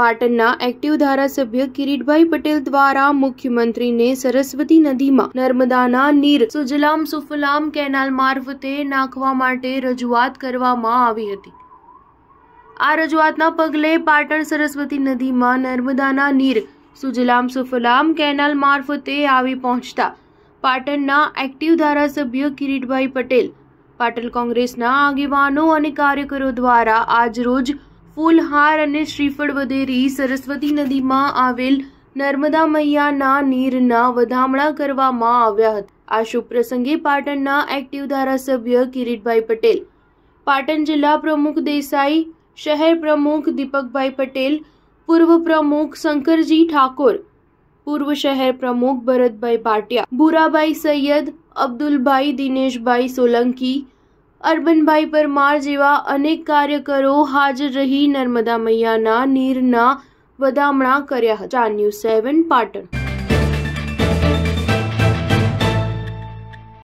પાટણના એક્ટિવ ધારાસભ્ય કિરીટભાઈ પટેલ દ્વારા મુખ્યમંત્રીને સરસ્વતી નદીમાં નર્મદાના નીર સુજલામ સુફલામ કેનાલ મારફતે નાખવા માટે રજૂઆત કરવામાં આવી હતી આ રજૂઆતના પગલે પાટણ સરસ્વતી નદીમાં નર્મદાના નીર સુજલામ સુફલામ કેનાલ મારફતે આવી પહોંચતા પાટણના એક્ટિવ ધારાસભ્ય કિરીટભાઈ પટેલ પાટણ કોંગ્રેસના આગેવાનો અને કાર્યકરો દ્વારા આજરોજ રોજ ફૂલહાર અને શ્રીફળ વધેરી સરસ્વતી નદીમાં આવેલ નર્મદા મૈયાના નીરના વધામણા કરવામાં આવ્યા હતા આ શુભ પ્રસંગે પાટણના એક્ટિવ ધારાસભ્ય કિરીટભાઈ પટેલ પાટણ જિલ્લા પ્રમુખ દેસાઈ શહેર પ્રમુખ દીપકભાઈ પટેલ પૂર્વ પ્રમુખ શંકરજી ઠાકોર પૂર્વ શહેર પ્રમુખ ભરતભાઈ ભાટિયા ભૂરાભાઈ સૈયદ અબ્દુલભાઈ દિનેશભાઈ સોલંકી અરબનભાઈ પરમાર જેવા અનેક કાર્યકરો હાજર રહી નર્મદા મૈયાના નીરના વધામણા કર્યા હતા ન્યૂઝ સેવન પાટણ